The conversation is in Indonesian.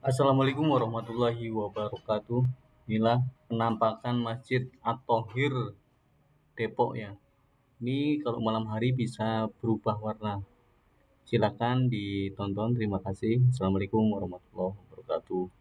Assalamualaikum warahmatullahi wabarakatuh. Inilah penampakan Masjid At-Tohir Depok ya. Ini kalau malam hari bisa berubah warna. Silakan ditonton. Terima kasih. Assalamualaikum warahmatullahi wabarakatuh.